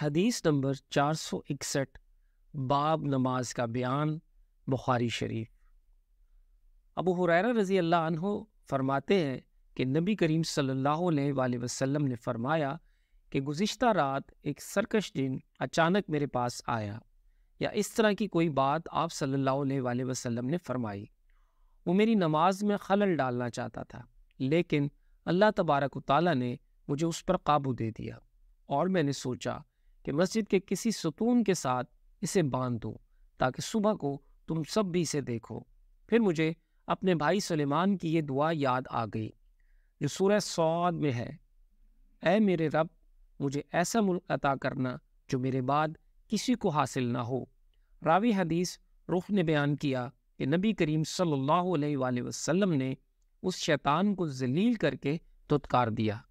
हदीस नंबर चार सौ इकसठ बाब नमाज का बयान बुखारी शरीफ अबू हुरैरा रज़ी अल्लाह अनहो फरमाते हैं कि नबी करीम सल्लल्लाहु अलैहि वसल्लम ने फरमाया कि गुज्त रात एक सरकश दिन अचानक मेरे पास आया या इस तरह की कोई बात आप सल्लल्लाहु अलैहि वसल्लम ने फरमाई वो मेरी नमाज में खलल डालना चाहता था लेकिन अल्लाह तबारक ताली ने मुझे उस पर काबू दे दिया और मैंने सोचा कि मस्जिद के किसी सुतून के साथ इसे बांध दूँ ताकि सुबह को तुम सब भी इसे देखो फिर मुझे अपने भाई सुलेमान की ये दुआ याद आ गई जो सूरह सौद में है ऐ मेरे रब मुझे ऐसा मुल्क अता करना जो मेरे बाद किसी को हासिल ना हो रावी हदीस रुख ने बयान किया कि नबी करीम सल्लल्लाहु अलैहि वसल्लम ने उस शैतान को जलील करके तुत्कार दिया